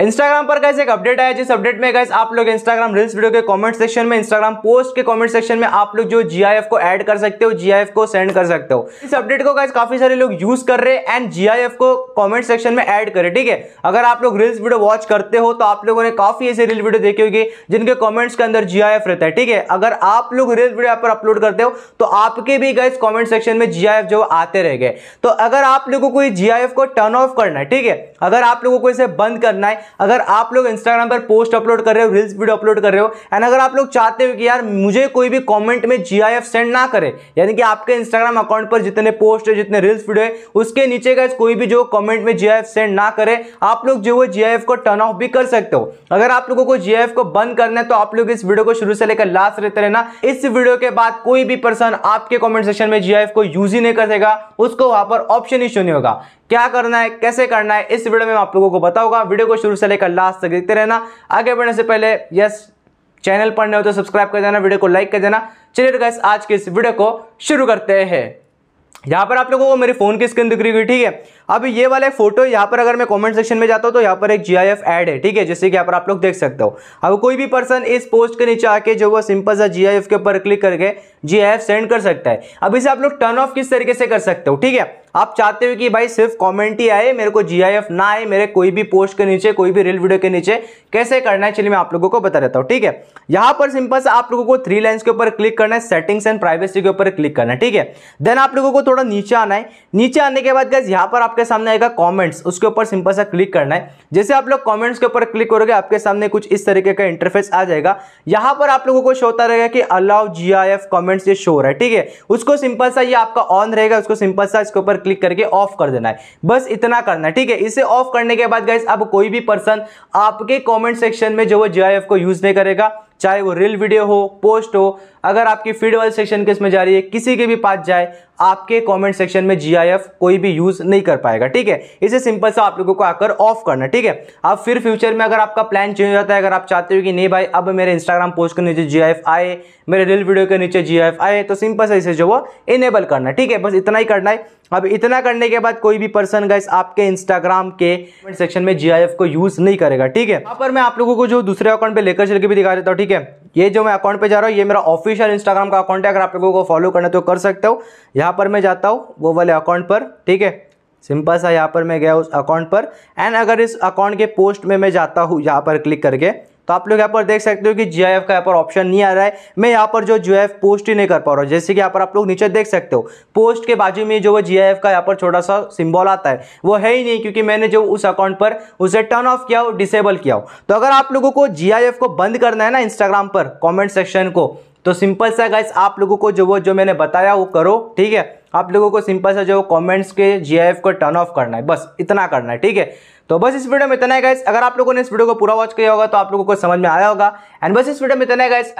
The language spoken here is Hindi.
इंस्टाग्राम पर कैसे एक अपडेट आया जिस अपडेट में गैस आप लोग इंस्टाग्राम रील्स वीडियो के कमेंट सेक्शन में इंस्टाग्राम पोस्ट के कमेंट सेक्शन में आप लोग जो जीआईएफ को ऐड कर सकते हो जीआईएफ को सेंड कर सकते हो इस अपडेट को गैस काफी सारे लोग यूज कर रहे हैं एंड जीआईएफ को कमेंट सेक्शन में ऐड करे ठीक है अगर आप लोग रील्स वीडियो वॉच करते हो तो आप लोगों ने काफी ऐसे रील वीडियो देखी होगी जिनके कॉमेंट्स के अंदर जीआईएफ रहता है ठीक है अगर आप लोग रील्स वीडियो पर अपलोड करते हो तो आपके भी गैस कॉमेंट सेक्शन में जीआईएफ जो आते रह गए तो अगर आप लोगों को जीआईएफ को टर्न ऑफ करना है ठीक है अगर आप लोगों को इसे बंद करना है अगर आप लोग इंस्टाग्राम पर पोस्ट अपलोड कर रहे हो रील्स वीडियो अपलोड कर रहे हो एंड अगर आप लोग चाहते हो कि यार मुझे कोई भी कॉमेंट में जी सेंड ना करे यानी कि आपके इंस्टाग्राम अकाउंट पर जितने पोस्ट है जितने रील्स वीडियो है उसके नीचे का कोई भी जो कॉमेंट में जी सेंड ना करे आप लोग जो है जी को टर्न ऑफ भी कर सकते हो अगर आप लोगों को जी को बंद करना है तो आप लोग इस वीडियो को शुरू से लेकर लास्ट रहते रहना इस वीडियो के बाद कोई भी पर्सन आपके कॉमेंट सेक्शन में जी को यूज ही नहीं करेगा उसको वहां पर ऑप्शन ही शून्य होगा क्या करना है कैसे करना है इस वीडियो में आप लोगों को बताऊंगा वीडियो को शुरू शुरू से लेकर लास्ट तक देखते रहना आगे बढ़ने से पहले यस चैनल पर नए हो तो सब्सक्राइब कर देना वीडियो को लाइक कर देना चलिए गैस तो आज के इस वीडियो को शुरू करते हैं यहाँ पर आप लोगों को मेरे फ़ोन की स्क्रीन दिख रही हुई ठीक है अब ये वाला फोटो यहाँ पर अगर मैं कमेंट सेक्शन में जाता हूँ तो यहाँ पर एक जी आई एफ एड है ठीक है जैसे कि यहाँ पर आप लोग देख सकते हो अब कोई भी पर्सन इस पोस्ट के नीचे आके जो वो सिंपल सा जी आई एफ के ऊपर क्लिक करके जी आई एफ सेंड कर सकता है अब इसे आप लोग टर्न ऑफ किस तरीके से कर सकते हो ठीक है आप चाहते हो कि भाई सिर्फ कॉमेंट ही आए मेरे को जी ना आए मेरे कोई भी पोस्ट के नीचे कोई भी रील वीडियो के नीचे कैसे करना है चलिए मैं आप लोगों को बता देता हूँ ठीक है यहाँ पर सिंपल से आप लोगों को थ्री लाइन्स के ऊपर क्लिक करना है सेटिंग्स एंड प्राइवेसी के ऊपर क्लिक करना है ठीक है देन आप लोगों को थोड़ा नीचे आना है नीचे आने के बाद गैस यहाँ पर आपके सामने आएगा कॉमेंट्स उसके ऊपर सिंपल सा क्लिक करना है जैसे आप लोग कॉमेंट्स के ऊपर क्लिक करोगे आपके सामने कुछ इस तरीके का इंटरफेस आ जाएगा यहाँ पर आप लोगों को शो होता रहेगा कि allow G I F comments ये शो रहा है ठीक है उसको सिंपल सा ये आपका ऑन रहेगा उसको सिंपल सा इसके ऊपर क्लिक करके ऑफ कर देना है बस इतना करना है ठीक है इसे ऑफ करने के बाद गाइस अब कोई भी पर्सन आपके कॉमेंट सेक्शन में जो वो जी को यूज़ नहीं करेगा चाहे वो रील वीडियो हो पोस्ट हो अगर आपकी फीड वाले सेक्शन के इसमें जा रही है किसी के भी पास जाए आपके कमेंट सेक्शन में जीआईएफ कोई भी यूज नहीं कर पाएगा ठीक है इसे सिंपल सा आप लोगों को आकर ऑफ करना ठीक है अब फिर फ्यूचर में अगर आपका प्लान चेंज हो जाता है अगर आप चाहते हो कि नहीं भाई अब मेरे इंस्टाग्राम पोस्ट के नीचे जीआईएफ आए मेरे रील वीडियो के नीचे जीआईएफ आए तो सिंपल सा इसे जो वो इनेबल करना ठीक है बस इतना ही करना है अब इतना करने के बाद कोई भी पर्सन गाइस आपके इंस्टाग्राम के सेक्शन में जीआईएफ को यूज नहीं करेगा ठीक है यहाँ पर मैं आप लोगों को जो दूसरे अकाउंट पे लेकर चल के भी दिखा देता हूँ ठीक है ये जो मैं अकाउंट पे जा रहा हूँ ये मेरा ऑफिशियल इंस्टाग्राम का अकाउंट है अगर आप लोगों को फॉलो करना तो कर सकते हो यहाँ पर मैं जाता हूँ वो वाले अकाउंट पर ठीक है सिंपल सा यहाँ पर मैं गया उस अकाउंट पर एंड अगर इस अकाउंट के पोस्ट में मैं जाता हूँ यहाँ पर क्लिक करके तो आप लोग यहाँ पर देख सकते हो कि जी का यहाँ पर ऑप्शन नहीं आ रहा है मैं यहाँ पर जो जी पोस्ट ही नहीं कर पा रहा हूँ जैसे कि यहाँ पर आप लोग नीचे देख सकते हो पोस्ट के बाजू में जो वो जी का यहाँ पर छोटा सा सिम्बॉल आता है वो है ही नहीं क्योंकि मैंने जो उस अकाउंट पर उसे टर्न ऑफ किया हो डिसेबल किया हो तो अगर आप लोगों को जी को बंद करना है ना इंस्टाग्राम पर कॉमेंट सेक्शन को तो सिंपल सा गाइस आप लोगों को जो वो जो मैंने बताया वो करो ठीक है आप लोगों को सिंपल सा जो कमेंट्स के जीआईएफ को टर्न ऑफ करना है बस इतना करना है ठीक है तो बस इस वीडियो में इतना है गाइस अगर आप लोगों ने इस वीडियो को पूरा वॉच किया होगा तो आप लोगों को समझ में आया होगा एंड बस इस वीडियो में इतना है गाइस